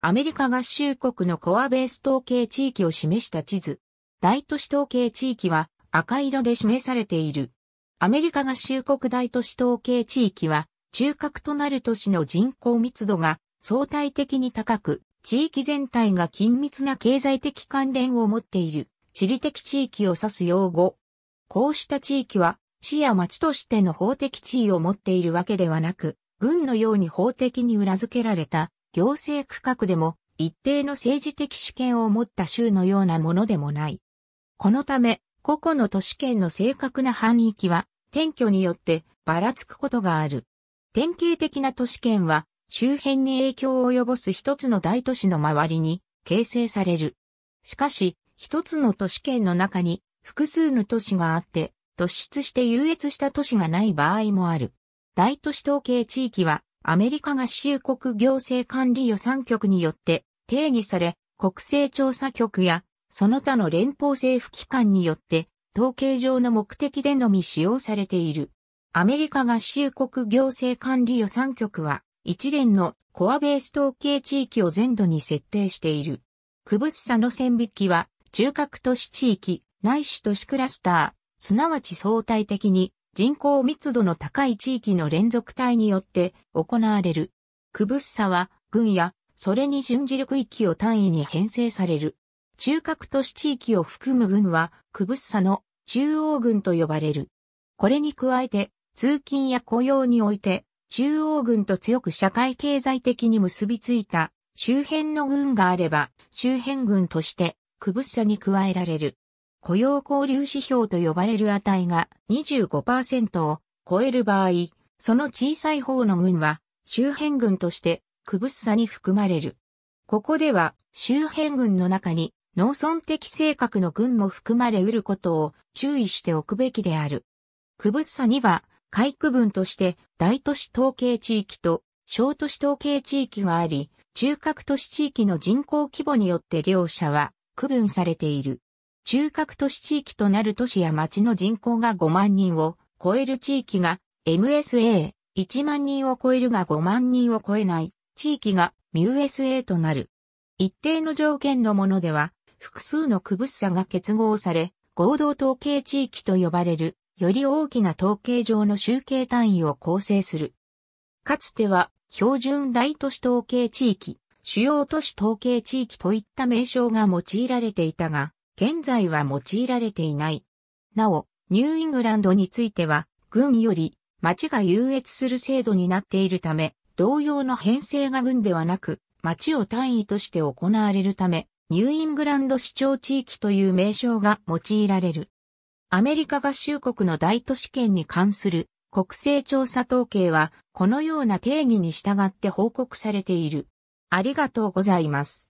アメリカ合衆国のコアベース統計地域を示した地図。大都市統計地域は赤色で示されている。アメリカ合衆国大都市統計地域は中核となる都市の人口密度が相対的に高く、地域全体が緊密な経済的関連を持っている地理的地域を指す用語。こうした地域は市や町としての法的地位を持っているわけではなく、軍のように法的に裏付けられた行政区画でも一定の政治的主権を持った州のようなものでもない。このため、個々の都市圏の正確な範囲は、転居によってばらつくことがある。典型的な都市圏は、周辺に影響を及ぼす一つの大都市の周りに形成される。しかし、一つの都市圏の中に複数の都市があって、突出して優越した都市がない場合もある。大都市統計地域はアメリカ合衆国行政管理予算局によって定義され、国勢調査局やその他の連邦政府機関によって統計上の目的でのみ使用されている。アメリカ合衆国行政管理予算局は一連のコアベース統計地域を全土に設定している。区物差の線引きは中核都市地域、内市都市クラスター、すなわち相対的に人口密度の高い地域の連続体によって行われる。区物差は、軍や、それに準じる区域を単位に編成される。中核都市地域を含む軍は、区物差の中央軍と呼ばれる。これに加えて、通勤や雇用において、中央軍と強く社会経済的に結びついた周辺の軍があれば、周辺軍として、区物差に加えられる。雇用交流指標と呼ばれる値が25%を超える場合、その小さい方の群は周辺群として区分差に含まれる。ここでは周辺群の中に農村的性格の群も含まれ得ることを注意しておくべきである。区分差には海区分として大都市統計地域と小都市統計地域があり、中核都市地域の人口規模によって両者は区分されている。中核都市地域となる都市や町の人口が5万人を超える地域が MSA、1万人を超えるが5万人を超えない地域が MUSA となる。一定の条件のものでは、複数の区物差が結合され、合同統計地域と呼ばれる、より大きな統計上の集計単位を構成する。かつては、標準大都市統計地域、主要都市統計地域といった名称が用いられていたが、現在は用いられていない。なお、ニューイングランドについては、軍より町が優越する制度になっているため、同様の編成が軍ではなく、町を単位として行われるため、ニューイングランド市長地域という名称が用いられる。アメリカ合衆国の大都市圏に関する国勢調査統計は、このような定義に従って報告されている。ありがとうございます。